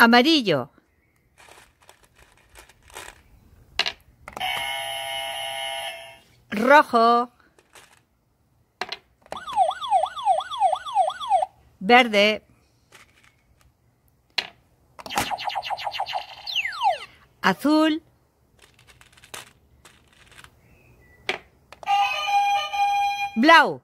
Amarillo. Rojo. Verde. Azul. Blau.